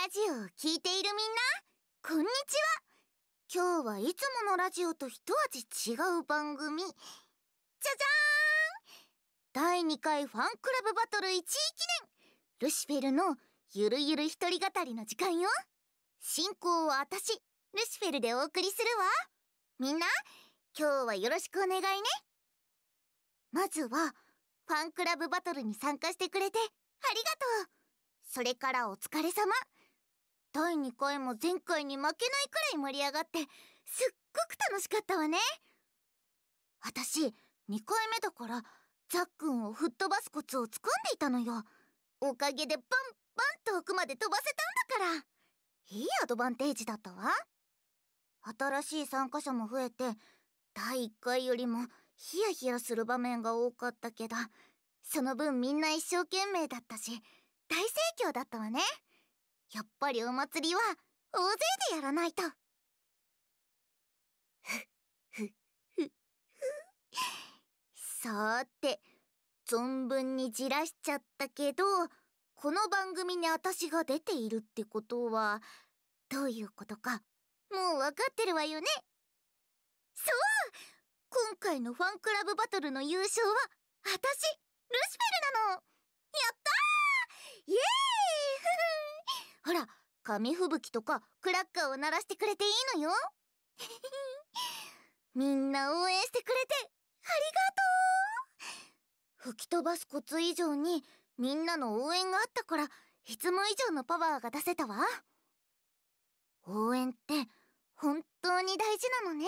ラジオを聴いているみんなこんにちは今日はいつものラジオと一味違う番組じゃじゃーん第2回ファンクラブバトル1位記念ルシフェルのゆるゆる一人語りの時間よ進行は私ルシフェルでお送りするわみんな今日はよろしくお願いねまずはファンクラブバトルに参加してくれてありがとうそれからお疲れ様第2回も前回に負けないくらい盛り上がってすっごく楽しかったわね私2回目だからザックンを吹っ飛ばすコツをつかんでいたのよおかげでバンバン遠くまで飛ばせたんだからいいアドバンテージだったわ新しい参加者も増えて第1回よりもヒヤヒヤする場面が多かったけどその分みんな一生懸命だったし大盛況だったわね。やっぱりお祭りは大勢でやらないとふふふさーて存分にじらしちゃったけどこの番組に私が出ているってことはどういうことかもう分かってるわよねそう今回のファンクラブバトルの優勝は私ルシフェルなのやったーイエーイほら紙吹雪とかクラッカーを鳴らしてくれていいのよ みんな応援してくれてありがとう吹き飛ばすコツ以上にみんなの応援があったからいつも以上のパワーが出せたわ応援って本当に大事なのね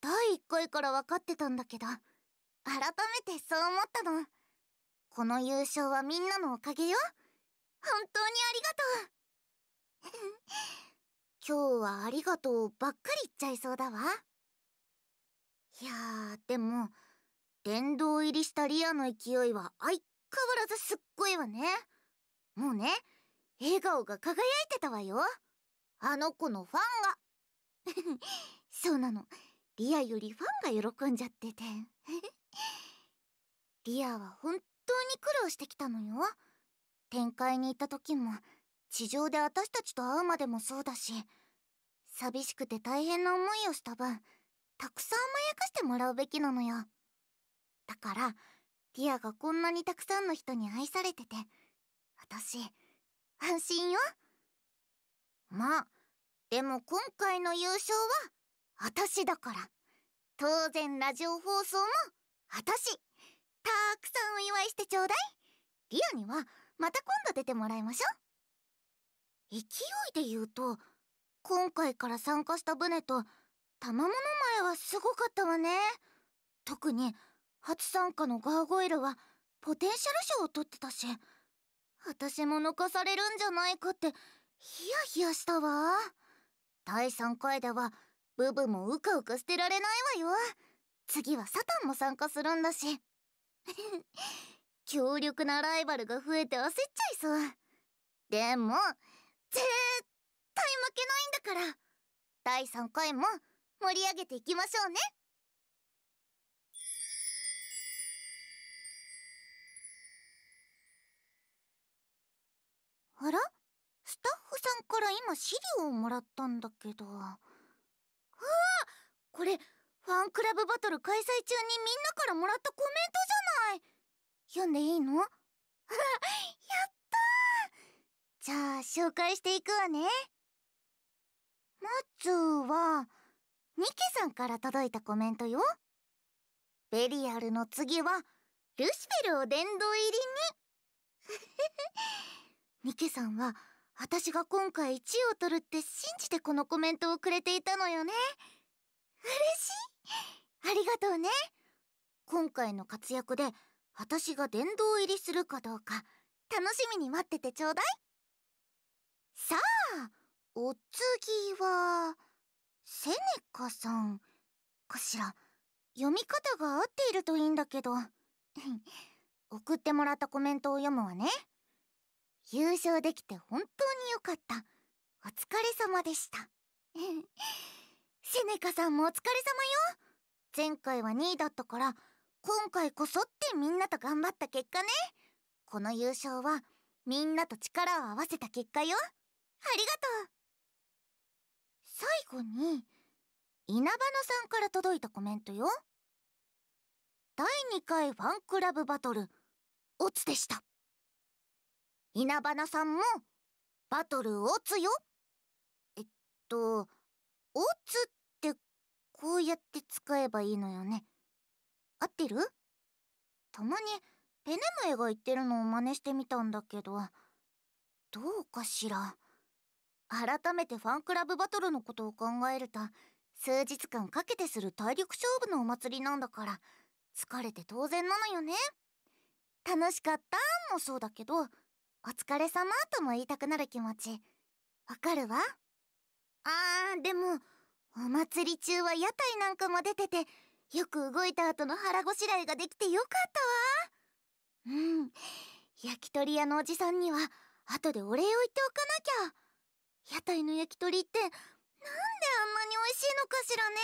第1回から分かってたんだけど改めてそう思ったのこの優勝はみんなのおかげよ本当にありがとう今日はありがとうばっかり言っちゃいそうだわいやーでも殿堂入りしたリアの勢いは相変わらずすっごいわねもうね笑顔が輝いてたわよあの子のファンが そうなのリアよりファンが喜んじゃってて リアは本当に苦労してきたのよ展開に行った時も地上で私たちと会うまでもそうだし寂しくて大変な思いをした分たくさん甘やかしてもらうべきなのよだからディアがこんなにたくさんの人に愛されてて私安心よまあでも今回の優勝は私だから当然ラジオ放送も私たくさんお祝いしてちょうだいリアにはまた今度出てもらいましょう勢いで言うと今回から参加した船と賜物前はすごかったわね特に初参加のガーゴイルはポテンシャル賞を取ってたし私も抜かされるんじゃないかってヒヤヒヤしたわ第3回ではブブもうかうか捨てられないわよ次はサタンも参加するんだし強力なライバルが増えて焦っちゃいそうでも絶対負けないんだから第3回も盛り上げていきましょうねあらスタッフさんから今資料をもらったんだけどああこれファンクラブバトル開催中にみんなからもらったコメントじゃない読んでいいの やったじゃあ紹介していくわねまッちゅはニケさんから届いたコメントよベリアルの次はルシフェルを殿堂入りにニ ケさんは私が今回1位を取るって信じてこのコメントをくれていたのよね嬉しいありがとうね今回の活躍で私が殿堂入りするかどうか楽しみに待っててちょうだいさあお次はセネカさんかしら読み方が合っているといいんだけど 送ってもらったコメントを読むわね優勝できて本当によかったお疲れ様でした セネカさんもお疲れ様よ前回は2位だったから今回こそってみんなと頑張った結果ねこの優勝はみんなと力を合わせた結果よありがとう最後に稲葉野さんから届いたコメントよ第2回ファンクラブバトルオツでした稲葉野さんもバトルオツよえっとオツってこうやって使えばいいのよね合ってるたまにペネムエが言ってるのを真似してみたんだけどどうかしら改めてファンクラブバトルのことを考えると数日間かけてする体力勝負のお祭りなんだから疲れて当然なのよね楽しかったもそうだけどお疲れ様とも言いたくなる気持ちわかるわあーでもお祭り中は屋台なんかも出ててよく動いた後の腹ごしらえができてよかったわうん焼き鳥屋のおじさんには後でお礼を言っておかなきゃ屋台の焼き鳥ってなんであんなに美味しいのかしらね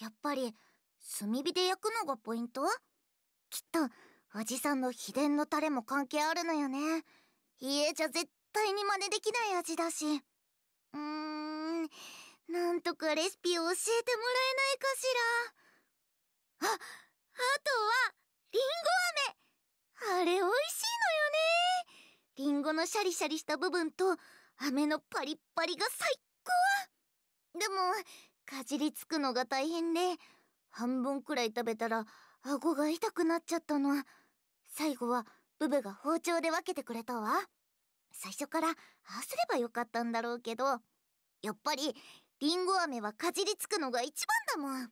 やっぱり炭火で焼くのがポイントきっとおじさんの秘伝のタレも関係あるのよね家じゃ絶対に真似できない味だしうーんなんとかレシピを教えてもらえないかしらあとはりんご飴あれおいしいのよねりんごのシャリシャリした部分と飴のパリッパリが最高でもかじりつくのが大変で半分くらい食べたら顎が痛くなっちゃったの最後はブブが包丁で分けてくれたわ最初からああすればよかったんだろうけどやっぱりりんご飴はかじりつくのが一番だもん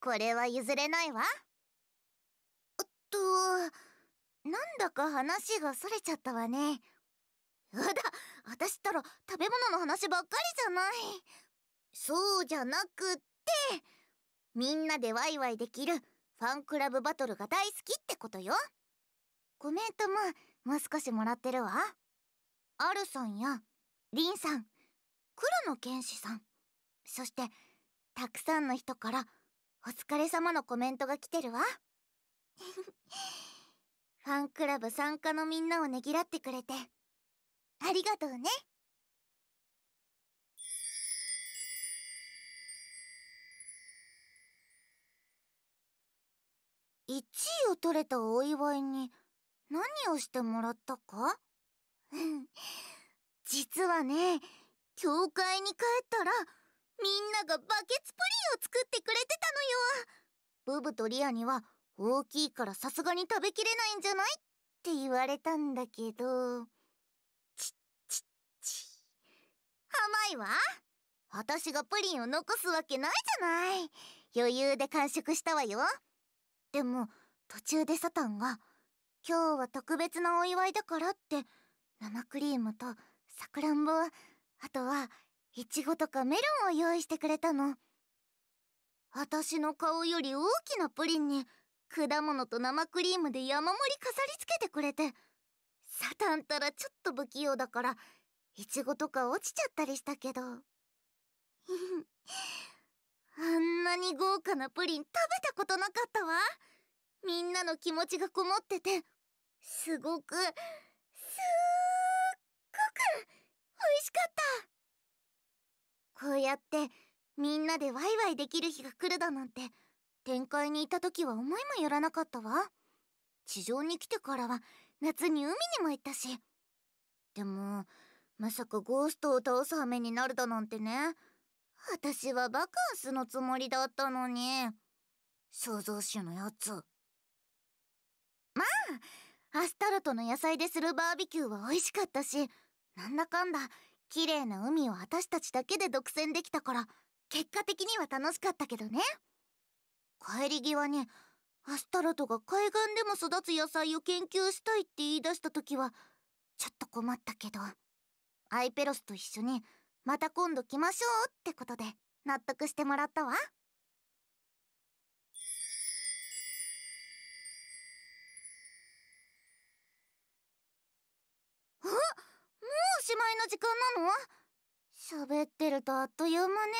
これは譲れないわおっとなんだか話がそれちゃったわねやだ私ったら食べ物の話ばっかりじゃないそうじゃなくってみんなでワイワイできるファンクラブバトルが大好きってことよコメントももう少しもらってるわアルさんやリンさん黒野剣士さんそしてたくさんの人から「お疲れ様のコメントが来てるわ ファンクラブ参加のみんなをねぎらってくれてありがとうね1位を取れたお祝いに何をしてもらったか 実はね教会に帰ったらみんながバケツプリンを作ってくれてたのよブブとリアには大きいからさすがに食べきれないんじゃないって言われたんだけどちチちチち甘いわ私がプリンを残すわけないじゃない余裕で完食したわよでも途中でサタンが「今日は特別なお祝いだから」って生クリームとさくらんぼあとはイチゴとかメロンを用意してくれたの私の顔より大きなプリンに果物と生クリームで山盛り飾り付けてくれてサタンったらちょっと不器用だからイチゴとか落ちちゃったりしたけど あんなに豪華なプリン食べたことなかったわみんなの気持ちがこもっててすごくすっごく美味しかったこうやってみんなでワイワイできる日が来るだなんて天界にいた時は思いもよらなかったわ地上に来てからは夏に海にも行ったしでもまさかゴーストを倒す羽目になるだなんてね私はバカンスのつもりだったのに創造主のやつまあアスタルトの野菜でするバーベキューは美味しかったしなんだかんだ綺麗な海を私たちだけで独占できたから結果的には楽しかったけどね帰り際にアスタロトが海岸でも育つ野菜を研究したいって言い出した時はちょっと困ったけどアイペロスと一緒にまた今度来ましょうってことで納得してもらったわ。しまいの時間なの喋ってるとあっという間ね。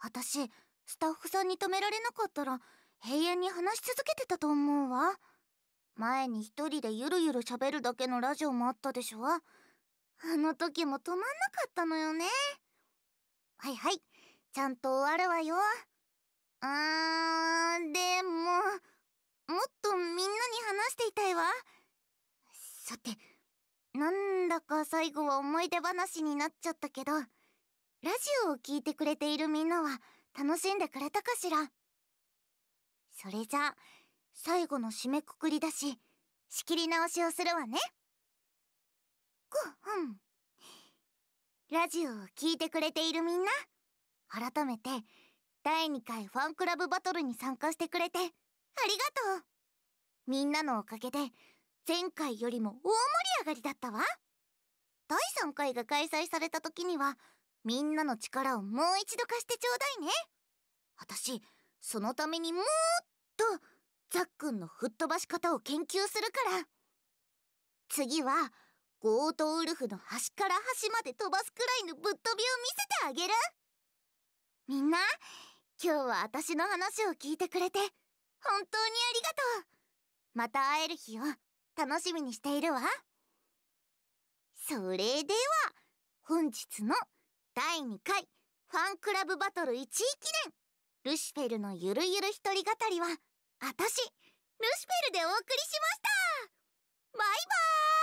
私、スタッフさんに止められなかったら、永遠に話し続けてたと思うわ。前に一人でゆるゆる喋るだけのラジオもあったでしょあの時も止まんなかったのよね。はいはい、ちゃんと終わるわよ。あー、でも、もっとみんなに話していたいわ。さて、なんだか最後は思い出話になっちゃったけど、ラジオを聴いてくれているみんなは楽しんでくれたかしらそれじゃあ、最後の締めくくりだし、仕切り直しをするわね。ご、うん。ラジオを聴いてくれているみんな、改めて、第2回ファンクラブバトルに参加してくれて、ありがとうみんなのおかげで、前回よりも大盛り上がりだったわ第3回が開催された時にはみんなの力をもう一度貸してちょうだいね私そのためにもっとザッくんの吹っ飛ばし方を研究するから次はゴートウルフの端から端まで飛ばすくらいのぶっ飛びを見せてあげるみんな今日は私の話を聞いてくれて本当にありがとうまた会える日を楽しみにしているわそれでは本日の第2回ファンクラブバトル1位記念ルシフェルのゆるゆる一人語りはあたしルシフェルでお送りしましたバイバーイ